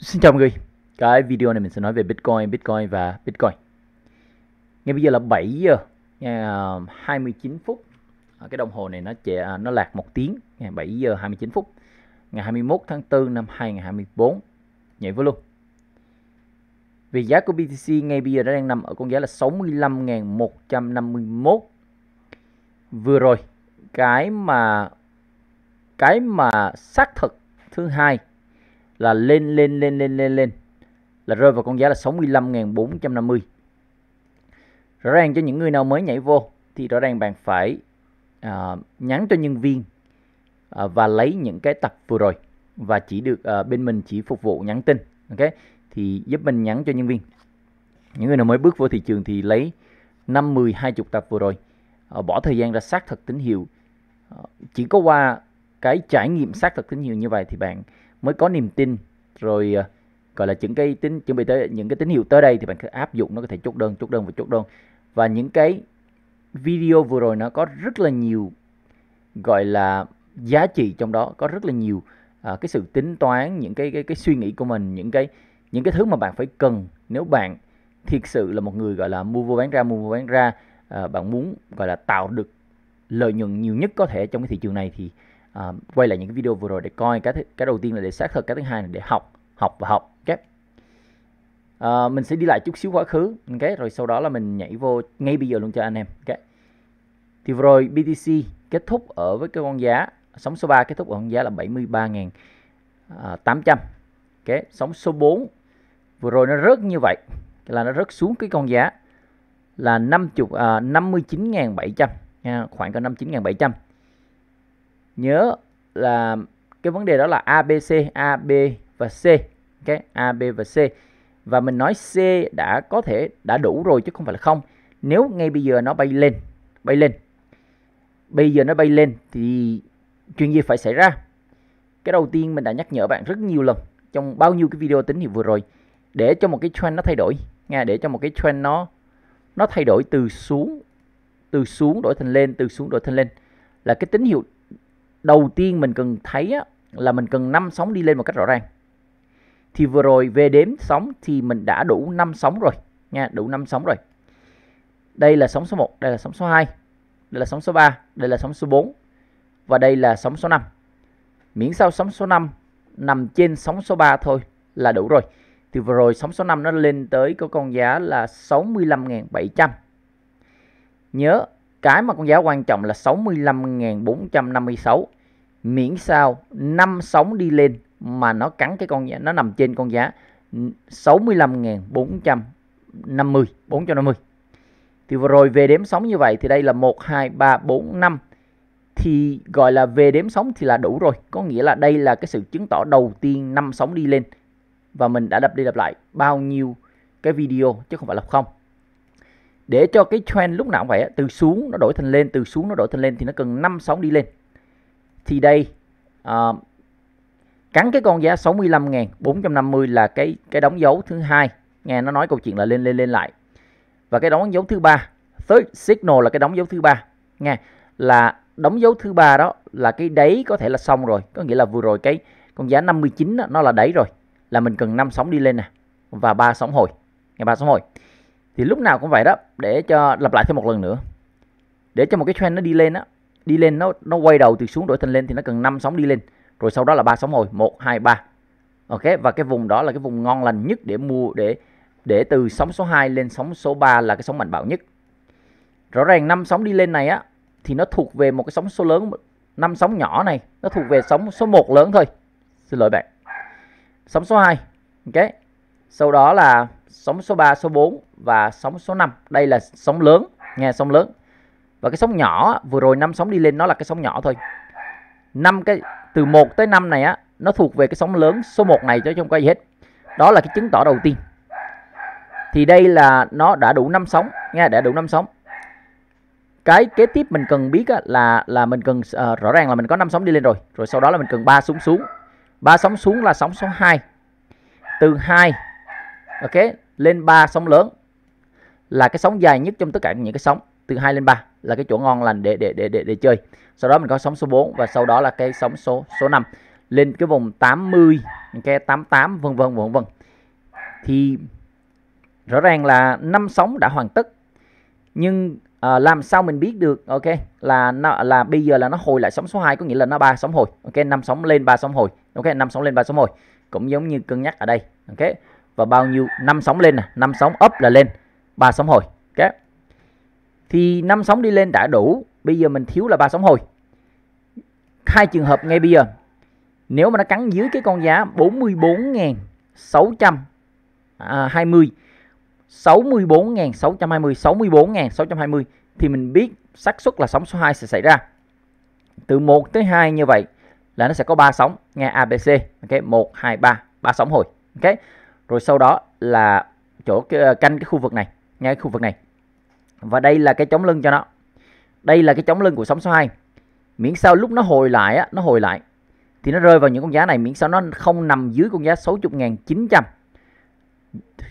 Xin chào mọi người Cái video này mình sẽ nói về Bitcoin, Bitcoin và Bitcoin Ngay bây giờ là 7 giờ 29 à, phút à, Cái đồng hồ này nó chạy, à, nó lạc một tiếng Ngày 7 giờ 29 phút Ngày 21 tháng 4 năm 2024 Nhảy vô luôn Vì giá của BTC ngay bây giờ nó đang nằm ở con giá là 65.151 Vừa rồi Cái mà Cái mà xác thực thứ hai là lên lên lên lên lên lên là rơi vào con giá là 65.450. Rõ ràng cho những người nào mới nhảy vô thì rõ ràng bạn phải à, nhắn cho nhân viên à, và lấy những cái tập vừa rồi và chỉ được à, bên mình chỉ phục vụ nhắn tin, ok? Thì giúp mình nhắn cho nhân viên. Những người nào mới bước vô thị trường thì lấy 5 10 20 tập vừa rồi à, bỏ thời gian ra xác thực tín hiệu. À, chỉ có qua cái trải nghiệm xác thực tín hiệu như vậy thì bạn mới có niềm tin rồi ờ, gọi là những cái tín chuẩn bị tới những cái tín hiệu tới đây thì bạn cứ áp dụng nó có thể chốt đơn chốt đơn và chốt đơn và những cái video vừa rồi nó có rất là nhiều gọi là giá trị trong đó có rất là nhiều à, cái sự tính toán những cái cái cái suy nghĩ của mình những cái những cái thứ mà bạn phải cần nếu bạn thiệt sự là một người gọi là mua vô bán ra mua vô bán ra à, bạn muốn gọi là tạo được lợi nhuận nhiều nhất có thể trong cái thị trường này thì à, quay lại những cái video vừa rồi để coi cái cái đầu tiên là để xác thực cái thứ hai là để học học và học okay. à, mình sẽ đi lại chút xíu quá khứ okay. rồi sau đó là mình nhảy vô ngay bây giờ luôn cho anh em okay. thì vừa rồi BTC kết thúc ở với cái con giá sóng số 3 kết thúc ở con giá là 73.800 à, okay. sóng số 4 vừa rồi nó rớt như vậy là nó rớt xuống cái con giá là 50 à, 59.700 à, khoảng cả 59.700 nhớ là cái vấn đề đó là A B C A B và C cái A B và C và mình nói C đã có thể đã đủ rồi chứ không phải là không nếu ngay bây giờ nó bay lên bay lên bây giờ nó bay lên thì chuyện gì phải xảy ra cái đầu tiên mình đã nhắc nhở bạn rất nhiều lần trong bao nhiêu cái video tín hiệu vừa rồi để cho một cái trend nó thay đổi nha để cho một cái trend nó nó thay đổi từ xuống từ xuống đổi thành lên từ xuống đổi thành lên là cái tín hiệu đầu tiên mình cần thấy á, là mình cần 5 sóng đi lên một cách rõ ràng thì vừa rồi về đếm sóng thì mình đã đủ 5 sóng rồi nha đủ 5 sóng rồi đây là sóng số 1 đây là sóng số 2 đây là sóng số 3 đây là sóng số 4 và đây là sóng số 5 miễn sao sóng số 5 nằm trên sóng số 3 thôi là đủ rồi thì vừa rồi sóng số 5 nó lên tới có con giá là 65.700 nhớ cái mà con giá quan trọng là 65.456 miễn sao năm sóng đi lên mà nó cắn cái con giá nó nằm trên con giá 65.450 450 thì vừa rồi về đếm sóng như vậy thì đây là 1 2 3 4 5 thì gọi là về đếm sóng thì là đủ rồi có nghĩa là đây là cái sự chứng tỏ đầu tiên năm sóng đi lên và mình đã đập đi đập lại bao nhiêu cái video chứ không phải là không để cho cái trend lúc nào cũng vậy từ xuống nó đổi thành lên từ xuống nó đổi thành lên thì nó cần năm sóng đi lên thì đây uh, cắn cái con giá 65.450 là cái cái đóng dấu thứ hai nghe nó nói câu chuyện là lên lên lên lại và cái đóng dấu thứ ba third signal là cái đóng dấu thứ ba nghe là đóng dấu thứ ba đó là cái đáy có thể là xong rồi có nghĩa là vừa rồi cái con giá 59 đó, nó là đáy rồi là mình cần năm sóng đi lên nè và ba sóng hồi ngày ba sóng hồi thì lúc nào cũng vậy đó để cho lặp lại thêm một lần nữa để cho một cái trend nó đi lên đó đi lên nó nó quay đầu từ xuống đổi thành lên thì nó cần 5 sóng đi lên rồi sau đó là ba sóng hồi 1 2 3 ok và cái vùng đó là cái vùng ngon lành nhất để mua để để từ sóng số 2 lên sóng số 3 là cái sóng mạnh bạo nhất rõ ràng 5 sóng đi lên này á thì nó thuộc về một cái sóng số lớn 5 sóng nhỏ này nó thuộc về sóng số 1 lớn thôi xin lỗi bạn sóng số 2 ok sau đó là sóng số 3 số 4 và sóng số 5 đây là sóng lớn nghe sóng lớn và cái sóng nhỏ vừa rồi năm sóng đi lên nó là cái sóng nhỏ thôi năm cái từ 1 tới 5 này á nó thuộc về cái sóng lớn số 1 này cho trong cái gì hết đó là cái chứng tỏ đầu tiên thì đây là nó đã đủ năm sóng nha đã đủ năm sóng cái kế tiếp mình cần biết á, là là mình cần uh, rõ ràng là mình có năm sóng đi lên rồi rồi sau đó là mình cần ba sóng xuống ba sóng xuống là sóng số 2 từ 2 ok lên ba sóng lớn là cái sóng dài nhất trong tất cả những cái sóng từ 2 lên 3 là cái chỗ ngon lành để để để để, để chơi. Sau đó mình có sóng số 4 và sau đó là cái sóng số số 5 lên cái vùng 80, cái 88 vân vân vân vân. Thì rõ ràng là năm sóng đã hoàn tất. Nhưng à, làm sao mình biết được ok là nó là bây giờ là nó hồi lại sóng số 2 có nghĩa là nó ba sóng hồi. Ok, năm sóng lên ba sóng hồi. Ok, năm sóng lên ba sóng hồi. Cũng giống như cân nhắc ở đây. Ok. Và bao nhiêu năm sóng lên nè, năm sóng up là lên, ba sóng hồi. Ok thì năm sóng đi lên đã đủ bây giờ mình thiếu là ba sóng hồi hai trường hợp ngay bây giờ nếu mà nó cắn dưới cái con giá 44.620 64.620 64.620 thì mình biết xác suất là sóng số 2 sẽ xảy ra từ 1 tới 2 như vậy là nó sẽ có 3 sóng nghe ABC ok 1 2 3 ba sóng hồi ok rồi sau đó là chỗ ờ, canh cái khu vực này ngay khu vực này và đây là cái chống lưng cho nó đây là cái chống lưng của sóng số 2 miễn sao lúc nó hồi lại á, nó hồi lại thì nó rơi vào những con giá này miễn sao nó không nằm dưới con giá 60.900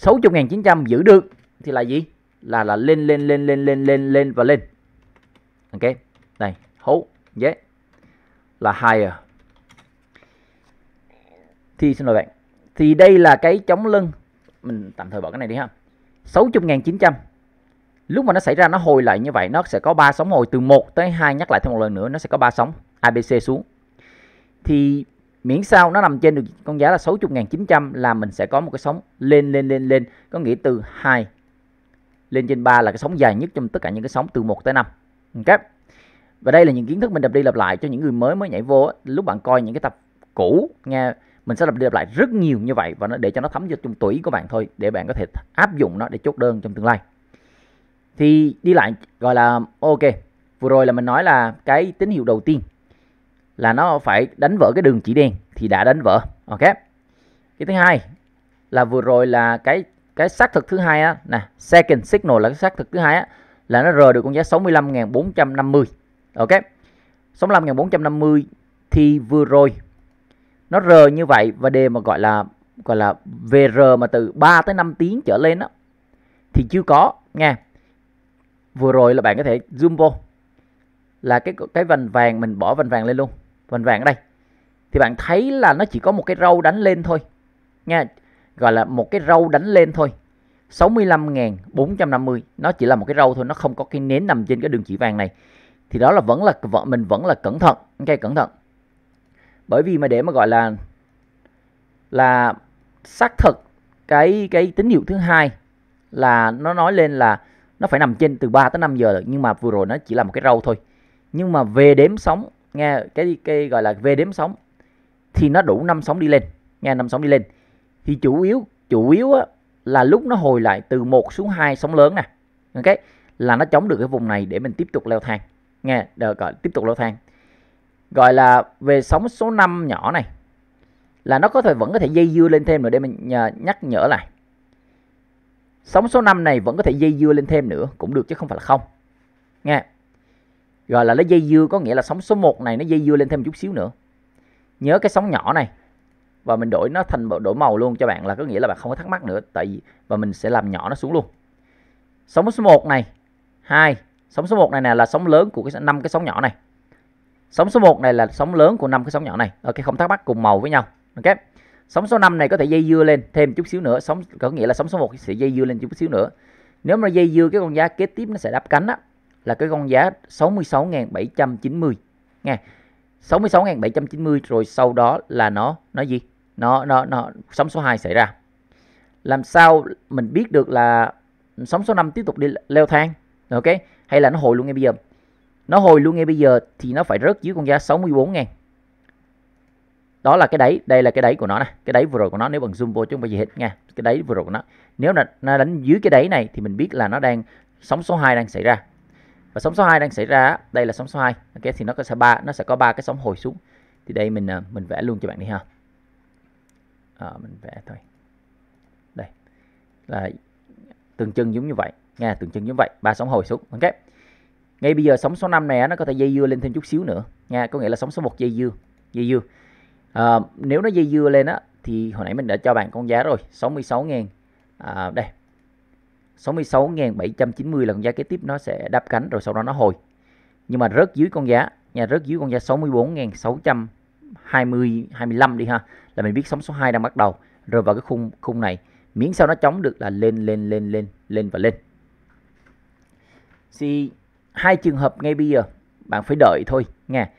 60.900 giữ được thì là gì là là lên lên lên lên lên lên lên và lên ok này hố yeah là higher thì xin lỗi bạn thì đây là cái chống lưng mình tạm thời bỏ cái này đi ha 60.900 lúc mà nó xảy ra nó hồi lại như vậy nó sẽ có ba sóng hồi từ 1 tới 2 nhắc lại thêm một lần nữa nó sẽ có ba sóng ABC xuống thì miễn sao nó nằm trên được con giá là 60.900 là mình sẽ có một cái sóng lên lên lên lên có nghĩa từ 2 lên trên 3 là cái sóng dài nhất trong tất cả những cái sóng từ 1 tới 5 ok và đây là những kiến thức mình đập đi lặp lại cho những người mới mới nhảy vô lúc bạn coi những cái tập cũ nghe mình sẽ lặp đi lặp lại rất nhiều như vậy và nó để cho nó thấm vào trong tủy của bạn thôi để bạn có thể áp dụng nó để chốt đơn trong tương lai thì đi lại gọi là ok vừa rồi là mình nói là cái tín hiệu đầu tiên là nó phải đánh vỡ cái đường chỉ đen thì đã đánh vỡ ok cái thứ hai là vừa rồi là cái cái xác thực thứ hai á nè second signal là cái xác thực thứ hai á là nó rờ được con giá 65.450 ok 65.450 thì vừa rồi nó rờ như vậy và đề mà gọi là gọi là VR mà từ 3 tới 5 tiếng trở lên đó thì chưa có nha vừa rồi là bạn có thể zoom vô là cái cái vành vàng mình bỏ vành vàng lên luôn vành vàng ở đây thì bạn thấy là nó chỉ có một cái râu đánh lên thôi nha gọi là một cái râu đánh lên thôi 65.450 nó chỉ là một cái râu thôi nó không có cái nến nằm trên cái đường chỉ vàng này thì đó là vẫn là vợ mình vẫn là cẩn thận ok cẩn thận bởi vì mà để mà gọi là là xác thực cái cái tín hiệu thứ hai là nó nói lên là nó phải nằm trên từ 3 tới 5 giờ nhưng mà vừa rồi nó chỉ là một cái râu thôi nhưng mà về đếm sóng nghe cái cái gọi là về đếm sóng thì nó đủ năm sóng đi lên nghe năm sóng đi lên thì chủ yếu chủ yếu á, là lúc nó hồi lại từ một xuống hai sóng lớn nè ok là nó chống được cái vùng này để mình tiếp tục leo thang nghe được gọi tiếp tục leo thang gọi là về sóng số 5 nhỏ này là nó có thể vẫn có thể dây dưa lên thêm nữa để mình nhắc nhở lại sóng số 5 này vẫn có thể dây dưa lên thêm nữa cũng được chứ không phải là không nghe gọi là nó dây dưa có nghĩa là sóng số 1 này nó dây dưa lên thêm một chút xíu nữa nhớ cái sóng nhỏ này và mình đổi nó thành đổi màu luôn cho bạn là có nghĩa là bạn không có thắc mắc nữa tại vì và mình sẽ làm nhỏ nó xuống luôn sóng số 1 này hai sóng số 1 này nè là sóng lớn của cái năm cái sóng nhỏ này sóng số 1 này là sóng lớn của năm cái sóng nhỏ này ok không thắc mắc cùng màu với nhau ok sóng số 5 này có thể dây dưa lên thêm chút xíu nữa sóng có nghĩa là sóng số 1 sẽ dây dưa lên chút xíu nữa nếu mà dây dưa cái con giá kế tiếp nó sẽ đáp cánh á là cái con giá 66.790 nghe 66.790 rồi sau đó là nó nó gì nó nó nó sóng số 2 xảy ra làm sao mình biết được là sóng số 5 tiếp tục đi leo thang ok hay là nó hồi luôn ngay bây giờ nó hồi luôn ngay bây giờ thì nó phải rớt dưới con giá 64 ngàn đó là cái đáy đây là cái đáy của nó này cái đáy vừa rồi của nó nếu bằng zoom vô chứ không phải gì hết nha cái đáy vừa rồi của nó nếu là nó đánh dưới cái đáy này thì mình biết là nó đang sóng số 2 đang xảy ra và sóng số 2 đang xảy ra đây là sóng số 2 ok thì nó sẽ ba nó sẽ có ba cái sóng hồi xuống thì đây mình à, mình vẽ luôn cho bạn đi ha à, mình vẽ thôi đây là tượng trưng giống như vậy nha tượng trưng giống vậy ba sóng hồi xuống ok ngay bây giờ sóng số 5 này nó có thể dây dưa lên thêm chút xíu nữa nha có nghĩa là sóng số 1 dây dưa dây dưa à, nếu nó dây dưa lên á thì hồi nãy mình đã cho bạn con giá rồi 66 ngàn à, đây 66.790 là con giá kế tiếp nó sẽ đáp cánh rồi sau đó nó hồi nhưng mà rớt dưới con giá nhà rớt dưới con giá 64.620 25 đi ha là mình biết sóng số 2 đang bắt đầu rồi vào cái khung khung này miễn sao nó chống được là lên lên lên lên lên và lên thì hai trường hợp ngay bây giờ bạn phải đợi thôi nha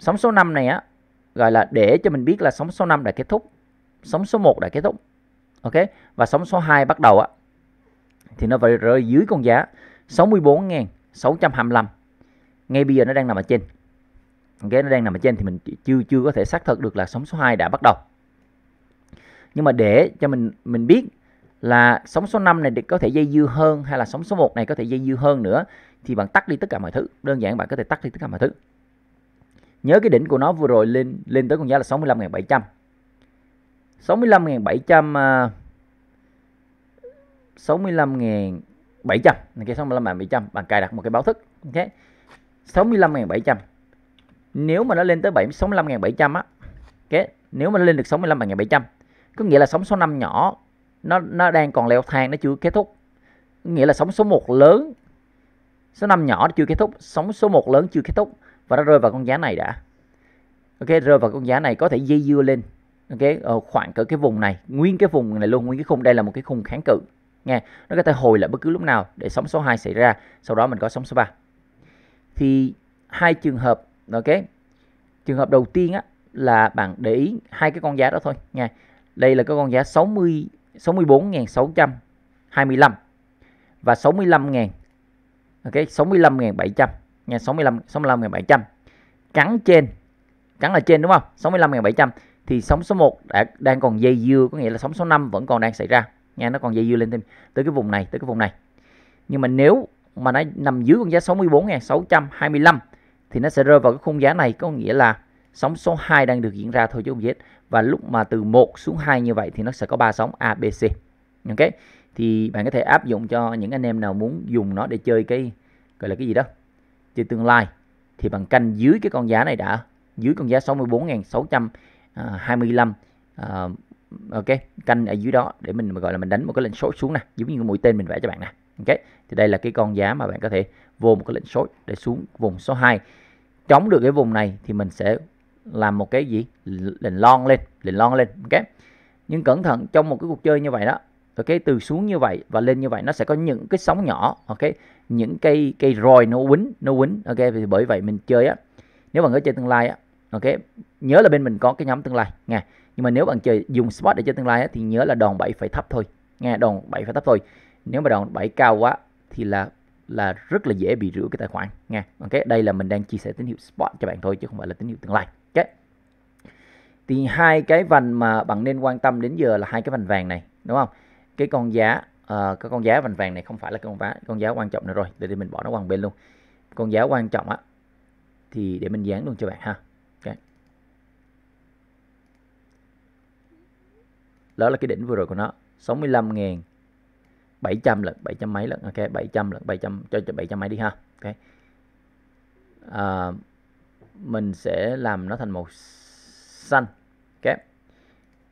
sóng số 5 này á gọi là để cho mình biết là sóng số 5 đã kết thúc, sóng số 1 đã kết thúc. Ok, và sóng số 2 bắt đầu á thì nó phải rơi dưới con giá 64.625. Ngay bây giờ nó đang nằm ở trên. Ok, nó đang nằm ở trên thì mình chưa chưa có thể xác thực được là sóng số 2 đã bắt đầu. Nhưng mà để cho mình mình biết là sóng số 5 này có thể dây dư hơn hay là sóng số 1 này có thể dây dư hơn nữa thì bạn tắt đi tất cả mọi thứ. Đơn giản bạn có thể tắt đi tất cả mọi thứ. Nhớ cái đỉnh của nó vừa rồi lên lên tới con giá là 65.700. 65.700 65.700 này cái 65.700 bạn cài đặt một cái báo thức ok 65.700 nếu mà nó lên tới 7 65.700 á ok nếu mà nó lên được 65.700 có nghĩa là sóng số 5 nhỏ nó nó đang còn leo thang nó chưa kết thúc nghĩa là sóng số 1 lớn số 5 nhỏ chưa kết thúc sóng số 1 lớn chưa kết thúc và nó rơi vào con giá này đã ok rơi vào con giá này có thể dây dưa lên ok ờ, khoảng cỡ cái vùng này nguyên cái vùng này luôn nguyên cái khung đây là một cái khung kháng cự nghe nó có thể hồi lại bất cứ lúc nào để sóng số 2 xảy ra sau đó mình có sóng số 3 thì hai trường hợp ok trường hợp đầu tiên á là bạn để ý hai cái con giá đó thôi nha đây là cái con giá 60 64.625 và 65.000 ok 65.700 nha 65 65.700 cắn trên cắn là trên đúng không 65.700 thì sóng số 1 đã, đang còn dây dưa có nghĩa là sóng số 5 vẫn còn đang xảy ra nha nó còn dây dưa lên thêm tới cái vùng này tới cái vùng này nhưng mà nếu mà nó nằm dưới con giá 64.625 thì nó sẽ rơi vào cái khung giá này có nghĩa là sóng số 2 đang được diễn ra thôi chứ không biết và lúc mà từ 1 xuống 2 như vậy thì nó sẽ có ba sóng ABC ok thì bạn có thể áp dụng cho những anh em nào muốn dùng nó để chơi cái gọi là cái gì đó trên tương lai thì bằng canh dưới cái con giá này đã dưới con giá 64.625 à, ờ, ok canh ở dưới đó để mình gọi là mình đánh một cái lệnh số xuống nè giống như mũi tên mình vẽ cho bạn nè ok thì đây là cái con giá mà bạn có thể vô một cái lệnh số để xuống vùng số 2 chống được cái vùng này thì mình sẽ làm một cái gì lệnh lon lên lệnh lon lên ok nhưng cẩn thận trong một cái cuộc chơi như vậy đó ok từ xuống như vậy và lên như vậy nó sẽ có những cái sóng nhỏ ok những cây cây roi nó quýnh nó quýnh ok thì bởi vậy mình chơi á nếu bạn có chơi tương lai á ok nhớ là bên mình có cái nhóm tương lai nha nhưng mà nếu bạn chơi dùng spot để chơi tương lai á, thì nhớ là đòn 7 phải thấp thôi nghe đòn 7 phải thấp thôi nếu mà đòn 7 cao quá thì là là rất là dễ bị rửa cái tài khoản nha ok đây là mình đang chia sẻ tín hiệu spot cho bạn thôi chứ không phải là tín hiệu tương lai ok thì hai cái vành mà bạn nên quan tâm đến giờ là hai cái vành vàng này đúng không cái con giá Ờ, cái con giá vàng vàng này không phải là con giá con giá quan trọng nữa rồi để mình bỏ nó qua bên luôn con giá quan trọng á thì để mình dán luôn cho bạn ha okay. đó là cái đỉnh vừa rồi của nó 65.000 700 lần 700 mấy lần ok 700 lần 700 cho cho 700 mấy đi ha ok à, mình sẽ làm nó thành màu xanh ok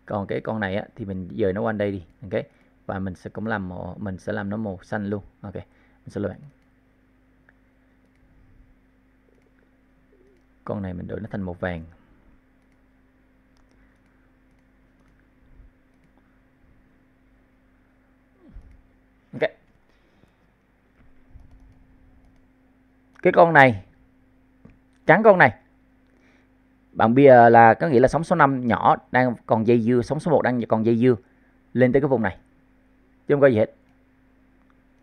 còn cái con này á, thì mình dời nó qua đây đi ok và mình sẽ cũng làm màu mình sẽ làm nó màu xanh luôn ok mình sẽ lỗi bạn con này mình đổi nó thành màu vàng ok cái con này trắng con này bạn bia là có nghĩa là sóng số 5 nhỏ đang còn dây dưa sóng số 1 đang còn dây dưa lên tới cái vùng này chứ không có gì hết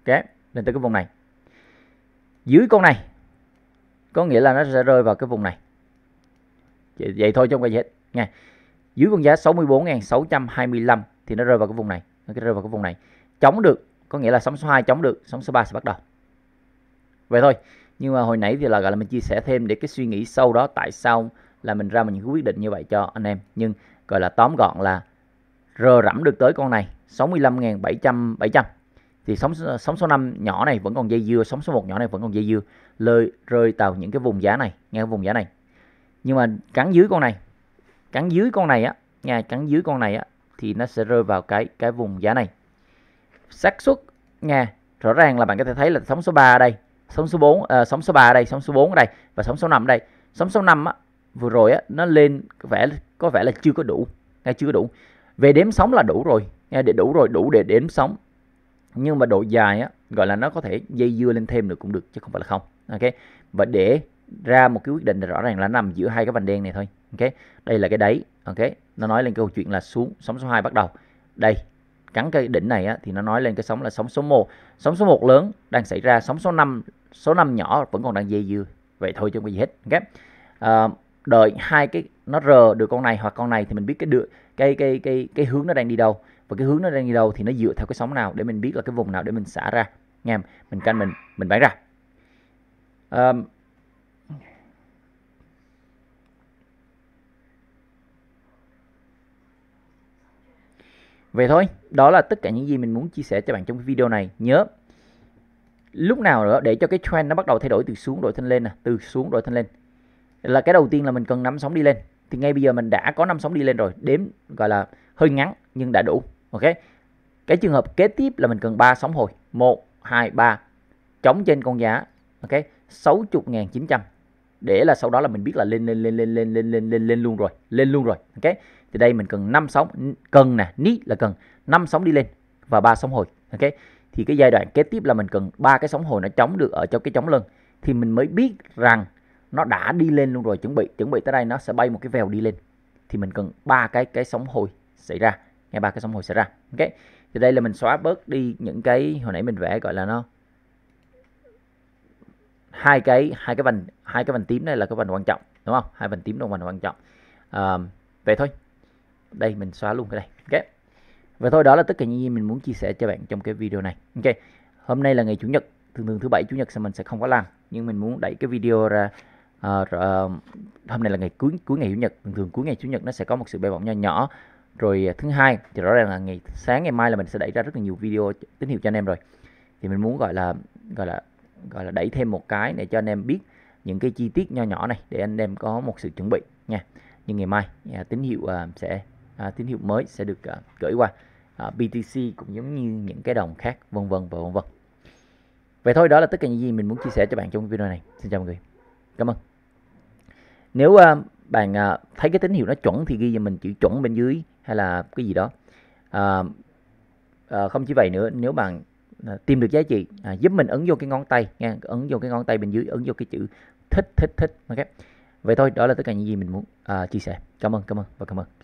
kéo lên tới cái vùng này dưới con này có nghĩa là nó sẽ rơi vào cái vùng này vậy, vậy thôi chứ không có gì hết nha dưới con giá 64.625 thì nó rơi vào cái vùng này nó rơi vào cái vùng này chống được có nghĩa là sóng số 2 chống được sóng số 3 sẽ bắt đầu vậy thôi nhưng mà hồi nãy thì là gọi là mình chia sẻ thêm để cái suy nghĩ sâu đó tại sao là mình ra mình những quyết định như vậy cho anh em nhưng gọi là tóm gọn là rờ rẫm được tới con này 65.700 700 thì sóng sóng số 5 nhỏ này vẫn còn dây dưa, sóng số 1 nhỏ này vẫn còn dây dưa, lơi rơi vào những cái vùng giá này, nghe vùng giá này. Nhưng mà cắn dưới con này, cắn dưới con này á, nha, cắn dưới con này á thì nó sẽ rơi vào cái cái vùng giá này. xác suất nghe rõ ràng là bạn có thể thấy là sóng số 3 ở đây, sóng số 4 à, sóng số 3 ở đây, sóng số 4 ở đây và sóng số 5 ở đây. Sóng số 5 á vừa rồi á nó lên vẻ có vẻ là chưa có đủ, nghe chưa có đủ về đếm sóng là đủ rồi nghe để đủ rồi đủ để đếm sóng nhưng mà độ dài á gọi là nó có thể dây dưa lên thêm được cũng được chứ không phải là không ok và để ra một cái quyết định rõ ràng là nằm giữa hai cái vành đen này thôi ok đây là cái đáy ok nó nói lên câu chuyện là xuống sóng số 2 bắt đầu đây cắn cái đỉnh này á, thì nó nói lên cái sóng là sóng số 1 sóng số 1 lớn đang xảy ra sóng số 5 số 5 nhỏ vẫn còn đang dây dưa vậy thôi chứ không có gì hết ok à, đợi hai cái nó rờ được con này hoặc con này thì mình biết cái được cái cái cái cái hướng nó đang đi đâu và cái hướng nó đang đi đâu thì nó dựa theo cái sóng nào để mình biết là cái vùng nào để mình xả ra nha em mình canh mình mình bán ra um, Vậy thôi, đó là tất cả những gì mình muốn chia sẻ cho bạn trong cái video này. Nhớ lúc nào nữa để cho cái trend nó bắt đầu thay đổi từ xuống đổi thanh lên nè, từ xuống đổi thanh lên là cái đầu tiên là mình cần 5 sóng đi lên thì ngay bây giờ mình đã có năm sóng đi lên rồi đếm gọi là hơi ngắn nhưng đã đủ ok cái trường hợp kế tiếp là mình cần 3 sóng hồi 1 2 3 chống trên con giá ok 60.900 để là sau đó là mình biết là lên lên lên lên lên lên lên lên lên luôn rồi lên luôn rồi ok thì đây mình cần 5 sóng cần nè ní là cần 5 sóng đi lên và 3 sóng hồi ok thì cái giai đoạn kế tiếp là mình cần ba cái sóng hồi nó chống được ở trong cái chống lưng thì mình mới biết rằng nó đã đi lên luôn rồi chuẩn bị chuẩn bị tới đây nó sẽ bay một cái vèo đi lên thì mình cần ba cái cái sóng hồi xảy ra nghe ba cái sóng hồi xảy ra ok thì đây là mình xóa bớt đi những cái hồi nãy mình vẽ gọi là nó hai cái hai cái vành hai cái vành tím này là cái vành quan trọng đúng không hai vành tím là vành quan trọng à, vậy thôi đây mình xóa luôn cái này ok và thôi đó là tất cả những gì mình muốn chia sẻ cho bạn trong cái video này ok hôm nay là ngày chủ nhật thường thường thứ bảy chủ nhật thì mình sẽ không có làm nhưng mình muốn đẩy cái video ra à, rồi, ờ, hôm nay là ngày cuối cuối ngày chủ nhật thường thường cuối ngày chủ nhật nó sẽ có một sự bay bổng nho nhỏ rồi ờ, thứ hai thì rõ ràng là ngày sáng ngày mai là mình sẽ đẩy ra rất là nhiều video tín hiệu cho anh em rồi thì mình muốn gọi là gọi là gọi là đẩy thêm một cái để cho anh em biết những cái chi tiết nho nhỏ này để anh em có một sự chuẩn bị nha nhưng ngày mai à, tín hiệu à, sẽ à, tín hiệu mới sẽ được à, gửi qua à, BTC cũng giống như những cái đồng khác vân vân và vân vân vậy thôi đó là tất cả những gì mình muốn chia sẻ cho bạn trong video này xin chào mọi người Cảm ơn. Nếu uh, bạn uh, thấy cái tín hiệu nó chuẩn thì ghi cho mình chữ chuẩn bên dưới hay là cái gì đó. Uh, uh, không chỉ vậy nữa, nếu bạn uh, tìm được giá trị, uh, giúp mình ấn vô cái ngón tay nha, ấn vô cái ngón tay bên dưới, ấn vô cái chữ thích thích thích ok. Vậy thôi, đó là tất cả những gì mình muốn uh, chia sẻ. Cảm ơn, cảm ơn và cảm ơn.